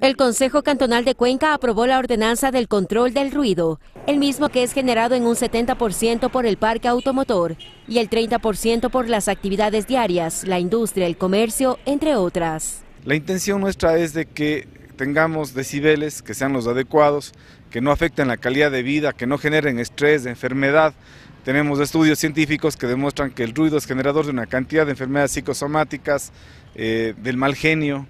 El Consejo Cantonal de Cuenca aprobó la ordenanza del control del ruido, el mismo que es generado en un 70% por el parque automotor y el 30% por las actividades diarias, la industria, el comercio, entre otras. La intención nuestra es de que tengamos decibeles que sean los adecuados, que no afecten la calidad de vida, que no generen estrés, enfermedad. Tenemos estudios científicos que demuestran que el ruido es generador de una cantidad de enfermedades psicosomáticas, eh, del mal genio,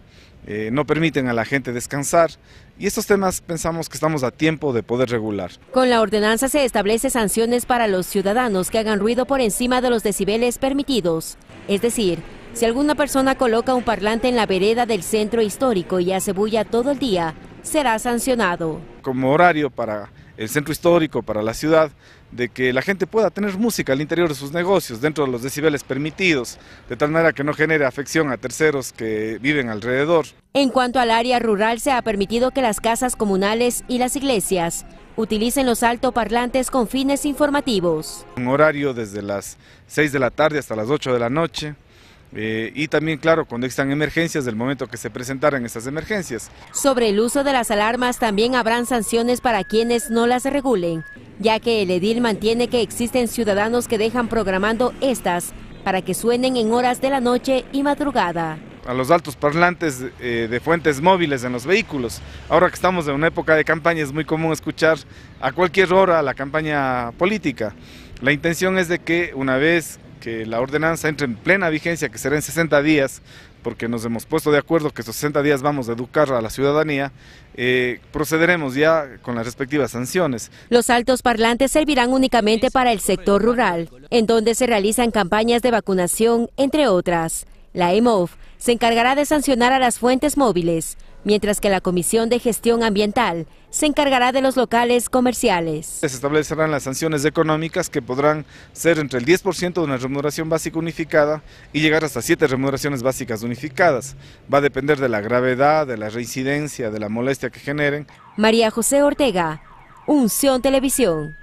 eh, no permiten a la gente descansar y estos temas pensamos que estamos a tiempo de poder regular. Con la ordenanza se establecen sanciones para los ciudadanos que hagan ruido por encima de los decibeles permitidos, es decir, si alguna persona coloca un parlante en la vereda del centro histórico y hace bulla todo el día, será sancionado como horario para el centro histórico, para la ciudad, de que la gente pueda tener música al interior de sus negocios, dentro de los decibeles permitidos, de tal manera que no genere afección a terceros que viven alrededor. En cuanto al área rural, se ha permitido que las casas comunales y las iglesias utilicen los altoparlantes con fines informativos. Un horario desde las 6 de la tarde hasta las 8 de la noche, eh, y también, claro, cuando existan emergencias, del momento que se presentaran estas emergencias. Sobre el uso de las alarmas, también habrán sanciones para quienes no las regulen, ya que el edil mantiene que existen ciudadanos que dejan programando estas para que suenen en horas de la noche y madrugada. A los altos parlantes eh, de fuentes móviles en los vehículos. Ahora que estamos en una época de campaña, es muy común escuchar a cualquier hora la campaña política. La intención es de que una vez que la ordenanza entre en plena vigencia, que será en 60 días, porque nos hemos puesto de acuerdo que esos 60 días vamos a educar a la ciudadanía, eh, procederemos ya con las respectivas sanciones. Los altos parlantes servirán únicamente para el sector rural, en donde se realizan campañas de vacunación, entre otras. La EMOF se encargará de sancionar a las fuentes móviles, mientras que la Comisión de Gestión Ambiental se encargará de los locales comerciales. Se establecerán las sanciones económicas que podrán ser entre el 10% de una remuneración básica unificada y llegar hasta 7 remuneraciones básicas unificadas. Va a depender de la gravedad, de la reincidencia, de la molestia que generen. María José Ortega, Unción Televisión.